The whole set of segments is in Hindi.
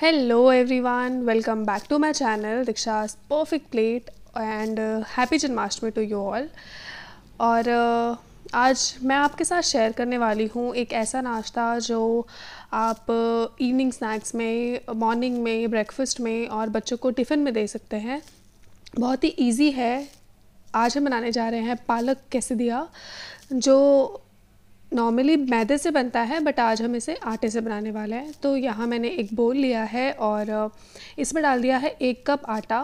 hello everyone welcome back to my channel Diksha perfect plate and happy Janmashtami to you all और uh, आज मैं आपके साथ शेयर करने वाली हूँ एक ऐसा नाश्ता जो आप इवनिंग uh, स्नैक्स में मॉर्निंग में ब्रेकफास्ट में और बच्चों को टिफ़िन में दे सकते हैं बहुत ही ईजी है आज हम बनाने जा रहे हैं पालक कैसे दिया जो नॉर्मली मैदे से बनता है बट आज हम इसे आटे से बनाने वाले हैं तो यहाँ मैंने एक बोल लिया है और uh, इसमें डाल दिया है एक कप आटा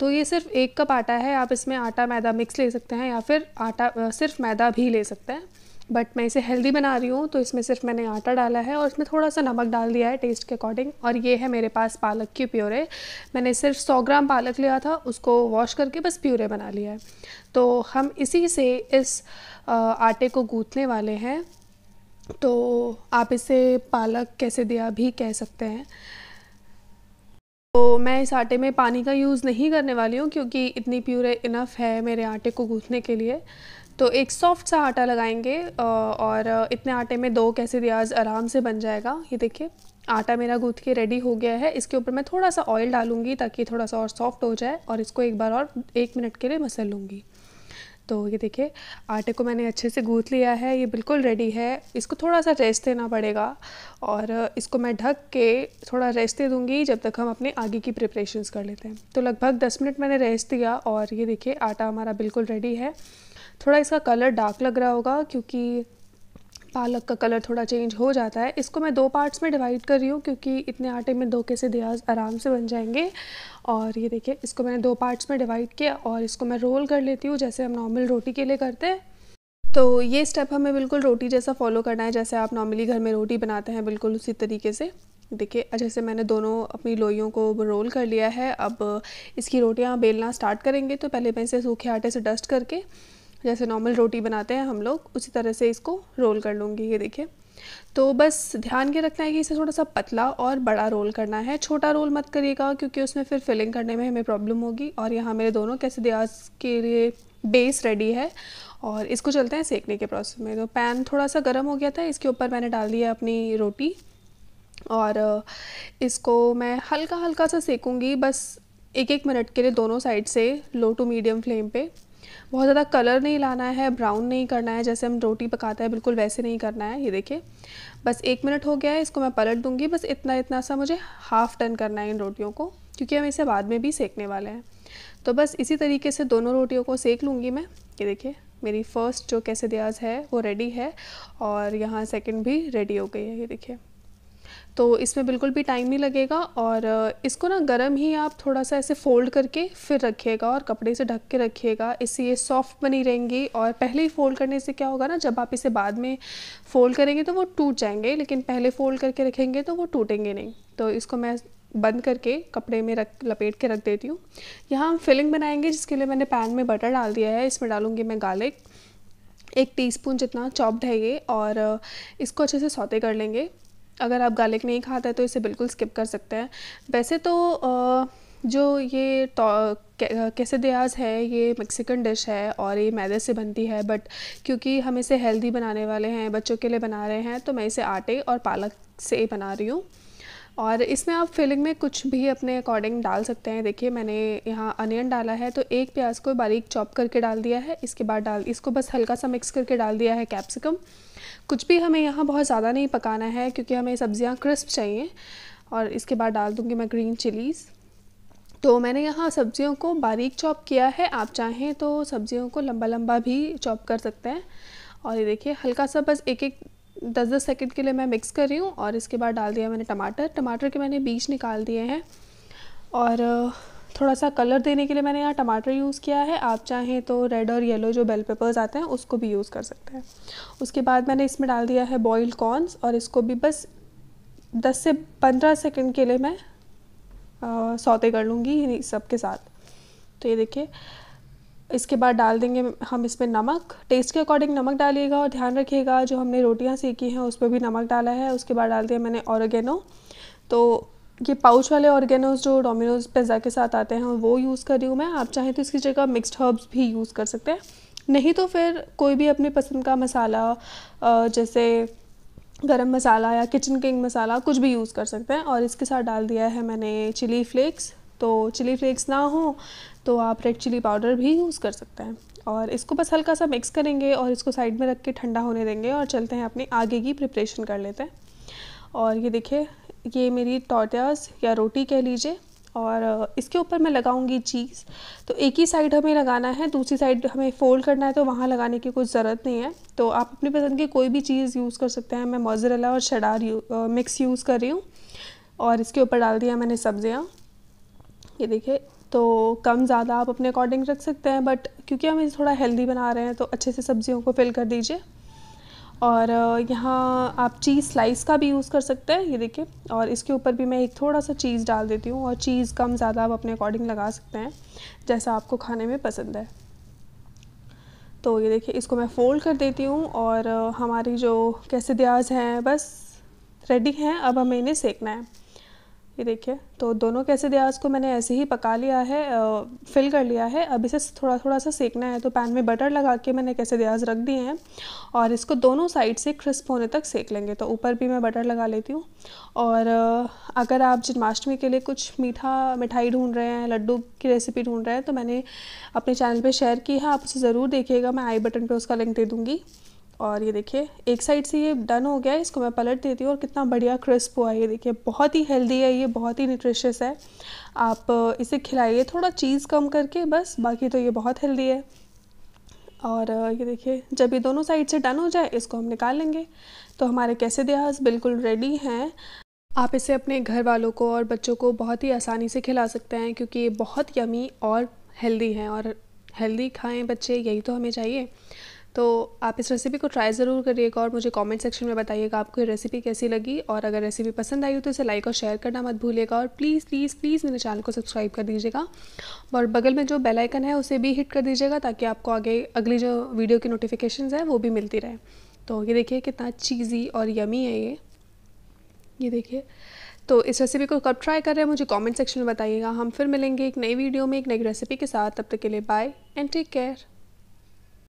तो ये सिर्फ एक कप आटा है आप इसमें आटा मैदा मिक्स ले सकते हैं या फिर आटा uh, सिर्फ मैदा भी ले सकते हैं बट मैं इसे हेल्दी बना रही हूँ तो इसमें सिर्फ मैंने आटा डाला है और इसमें थोड़ा सा नमक डाल दिया है टेस्ट के अकॉर्डिंग और ये है मेरे पास पालक की प्योरे मैंने सिर्फ 100 ग्राम पालक लिया था उसको वॉश करके बस प्योरे बना लिया है तो हम इसी से इस आटे को गूँथने वाले हैं तो आप इसे पालक कैसे दिया भी कह सकते हैं तो मैं इस आटे में पानी का यूज़ नहीं करने वाली हूँ क्योंकि इतनी प्यूरे इनफ है मेरे आटे को गूँथने के लिए तो एक सॉफ्ट सा आटा लगाएंगे और इतने आटे में दो कैसे रियाज आराम से बन जाएगा ये देखिए आटा मेरा गूँथ के रेडी हो गया है इसके ऊपर मैं थोड़ा सा ऑयल डालूंगी ताकि थोड़ा सा और सॉफ्ट हो जाए और इसको एक बार और एक मिनट के लिए मसल लूँगी तो ये देखिए आटे को मैंने अच्छे से गूँथ लिया है ये बिल्कुल रेडी है इसको थोड़ा सा रेस्ट देना पड़ेगा और इसको मैं ढक के थोड़ा रेस्ट दे दूँगी जब तक हम अपने आगे की प्रिपरेशंस कर लेते हैं तो लगभग 10 मिनट मैंने रेस्ट दिया और ये देखिए आटा हमारा बिल्कुल रेडी है थोड़ा इसका कलर डार्क लग रहा होगा क्योंकि पालक का कलर थोड़ा चेंज हो जाता है इसको मैं दो पार्ट्स में डिवाइड कर रही हूँ क्योंकि इतने आटे में दो कैसे दिया आराम से बन जाएंगे और ये देखिए इसको मैंने दो पार्ट्स में डिवाइड किया और इसको मैं रोल कर लेती हूँ जैसे हम नॉर्मल रोटी के लिए करते हैं तो ये स्टेप हमें बिल्कुल रोटी जैसा फॉलो करना है जैसे आप नॉर्मली घर में रोटी बनाते हैं बिल्कुल उसी तरीके से देखिए जैसे मैंने दोनों अपनी लोइयों को रोल कर लिया है अब इसकी रोटियाँ बेलना स्टार्ट करेंगे तो पहले मैं इसे सूखे आटे से डस्ट करके जैसे नॉर्मल रोटी बनाते हैं हम लोग उसी तरह से इसको रोल कर लूँगी ये देखिए तो बस ध्यान के रखना है कि इसे थोड़ा सा पतला और बड़ा रोल करना है छोटा रोल मत करिएगा क्योंकि उसमें फिर फिलिंग करने में हमें प्रॉब्लम होगी और यहाँ मेरे दोनों कैसे दियाज के लिए बेस रेडी है और इसको चलते हैं सेकने के प्रोसेस में तो पैन थोड़ा सा गर्म हो गया था इसके ऊपर मैंने डाल दिया अपनी रोटी और इसको मैं हल्का हल्का सा सेकूँगी बस एक एक मिनट के लिए दोनों साइड से लो टू मीडियम फ्लेम पे बहुत ज़्यादा कलर नहीं लाना है ब्राउन नहीं करना है जैसे हम रोटी पकाते हैं बिल्कुल वैसे नहीं करना है ये देखिए बस एक मिनट हो गया है इसको मैं पलट दूँगी बस इतना इतना सा मुझे हाफ़ डन करना है इन रोटियों को क्योंकि हम इसे बाद में भी सेकने वाले हैं तो बस इसी तरीके से दोनों रोटियों को सेक लूँगी मैं ये देखिए मेरी फ़र्स्ट जो कैसे दियाज है वो रेडी है और यहाँ सेकेंड भी रेडी हो गई है ये देखिए तो इसमें बिल्कुल भी टाइम नहीं लगेगा और इसको ना गर्म ही आप थोड़ा सा ऐसे फोल्ड करके फिर रखिएगा और कपड़े से ढक के रखिएगा इससे ये सॉफ्ट बनी रहेंगी और पहले ही फ़ोल्ड करने से क्या होगा ना जब आप इसे बाद में फ़ोल्ड करेंगे तो वो टूट जाएंगे लेकिन पहले फ़ोल्ड करके रखेंगे तो वो टूटेंगे नहीं तो इसको मैं बंद करके कपड़े में रख लपेट के रख देती हूँ यहाँ हम फिलिंग बनाएंगे जिसके लिए मैंने पैन में बटर डाल दिया है इसमें डालूँगी मैं गार्लिक एक टीस्पून जितना चॉप्ड है ये और इसको अच्छे से सौते कर लेंगे अगर आप गार्लिक नहीं खाते तो इसे बिल्कुल स्किप कर सकते हैं वैसे तो जो ये कैसे दयाज है ये मेक्सिकन डिश है और ये मैदे से बनती है बट क्योंकि हम इसे हेल्दी बनाने वाले हैं बच्चों के लिए बना रहे हैं तो मैं इसे आटे और पालक से बना रही हूँ और इसमें आप फिलिंग में कुछ भी अपने अकॉर्डिंग डाल सकते हैं देखिए मैंने यहाँ अनियन डाला है तो एक प्याज को बारीक चॉप करके डाल दिया है इसके बाद डाल इसको बस हल्का सा मिक्स करके डाल दिया है कैप्सिकम कुछ भी हमें यहाँ बहुत ज़्यादा नहीं पकाना है क्योंकि हमें सब्ज़ियाँ क्रिस्प चाहिए और इसके बाद डाल दूँगी मैं ग्रीन चिलीज़ तो मैंने यहाँ सब्जियों को बारीक चॉप किया है आप चाहें तो सब्जियों को लंबा लंबा भी चॉप कर सकते हैं और ये देखिए हल्का सा बस एक एक दस दस सेकेंड के लिए मैं मिक्स कर रही हूँ और इसके बाद डाल दिया मैंने टमाटर टमाटर के मैंने बीज निकाल दिए हैं और थोड़ा सा कलर देने के लिए मैंने यहाँ टमाटर यूज़ किया है आप चाहें तो रेड और येलो जो बेल पेपर्स आते हैं उसको भी यूज़ कर सकते हैं उसके बाद मैंने इसमें डाल दिया है बॉयल कॉर्नस और इसको भी बस दस से पंद्रह सेकेंड के लिए मैं सौते कर लूँगी इन सब के साथ तो ये देखिए इसके बाद डाल देंगे हम इसमें नमक टेस्ट के अकॉर्डिंग नमक डालिएगा और ध्यान रखिएगा जो हमने रोटियां सीखी हैं उस पर भी नमक डाला है उसके बाद डाल दिया मैंने ऑर्गेनो तो ये पाउच वाले ऑर्गेनोज जो डोमिनोज पिज़्ज़ा के साथ आते हैं वो यूज़ कर रही हूँ मैं आप चाहें तो इसकी जगह मिक्सड हर्ब्स भी यूज़ कर सकते हैं नहीं तो फिर कोई भी अपनी पसंद का मसाला जैसे गरम मसाला या किचन किंग मसाला कुछ भी यूज़ कर सकते हैं और इसके साथ डाल दिया है मैंने चिली फ्लेक्स तो चिली फ्लेक्स ना हो तो आप रेड चिली पाउडर भी यूज़ कर सकते हैं और इसको बस हल्का सा मिक्स करेंगे और इसको साइड में रख के ठंडा होने देंगे और चलते हैं अपनी आगे की प्रिपरेशन कर लेते हैं और ये देखिए ये मेरी टॉटियाज या रोटी कह लीजिए और इसके ऊपर मैं लगाऊंगी चीज़ तो एक ही साइड हमें लगाना है दूसरी साइड हमें फ़ोल्ड करना है तो वहाँ लगाने की कोई ज़रूरत नहीं है तो आप अपनी पसंद की कोई भी चीज़ यूज़ कर सकते हैं मैं मोजरेला और शडार यू, मिक्स यूज़ कर रही हूँ और इसके ऊपर डाल दिया मैंने सब्ज़ियाँ ये देखिए तो कम ज़्यादा आप अपने अकॉर्डिंग रख सकते हैं बट क्योंकि हम इसे थोड़ा हेल्दी बना रहे हैं तो अच्छे से सब्जियों को फिल कर दीजिए और यहाँ आप चीज़ स्लाइस का भी यूज़ कर सकते हैं ये देखिए और इसके ऊपर भी मैं एक थोड़ा सा चीज़ डाल देती हूँ और चीज़ कम ज़्यादा आप अपने अकॉर्डिंग लगा सकते हैं जैसा आपको खाने में पसंद है तो ये देखिए इसको मैं फ़ोल्ड कर देती हूँ और हमारी जो कैसे प्याज हैं बस रेडी हैं अब हमें इन्हें सेकना है ये देखिए तो दोनों कैसे दियाज को मैंने ऐसे ही पका लिया है फिल कर लिया है अब इसे थोड़ा थोड़ा सा सेकना है तो पैन में बटर लगा के मैंने कैसे दियाज रख दिए हैं और इसको दोनों साइड से क्रिस्प होने तक सेक लेंगे तो ऊपर भी मैं बटर लगा लेती हूँ और अगर आप जन्माष्टमी के लिए कुछ मीठा मिठाई ढूंढ रहे हैं लड्डू की रेसिपी ढूंढ रहे हैं तो मैंने अपने चैनल पर शेयर की है आप उसे ज़रूर देखिएगा मैं आई बटन पर उसका लिंक दे दूँगी और ये देखिए एक साइड से ये डन हो गया है इसको मैं पलट देती हूँ और कितना बढ़िया क्रिस्प हुआ है ये देखिए बहुत ही हेल्दी है ये बहुत ही न्यूट्रिशियस है आप इसे खिलाइए थोड़ा चीज़ कम करके बस बाकी तो ये बहुत हेल्दी है और ये देखिए जब ये दोनों साइड से डन हो जाए इसको हम निकाल लेंगे तो हमारे कैसे देहास बिल्कुल रेडी हैं आप इसे अपने घर वालों को और बच्चों को बहुत ही आसानी से खिला सकते हैं क्योंकि ये बहुत यमी और हेल्दी हैं और हेल्दी खाएं बच्चे यही तो हमें चाहिए तो आप इस रेसिपी को ट्राई ज़रूर करिएगा और मुझे कमेंट सेक्शन में बताइएगा आपको ये रेसिपी कैसी लगी और अगर रेसिपी पसंद आई हो तो इसे लाइक और शेयर करना मत भूलिएगा और प्लीज़ प्लीज़ प्लीज़ मेरे चैनल को सब्सक्राइब कर दीजिएगा और बगल में जो बेल आइकन है उसे भी हिट कर दीजिएगा ताकि आपको आगे अगली जो वीडियो की नोटिफिकेशन है वो भी मिलती रहे तो ये देखिए कितना चीज़ी और यमी है ये ये देखिए तो इस रेसिपी को कब ट्राई कर रहे हैं मुझे कमेंट सेक्शन में बताइएगा हम फिर मिलेंगे एक नई वीडियो में एक नई रेसिपी के साथ तब तक के लिए बाय एंड टेक केयर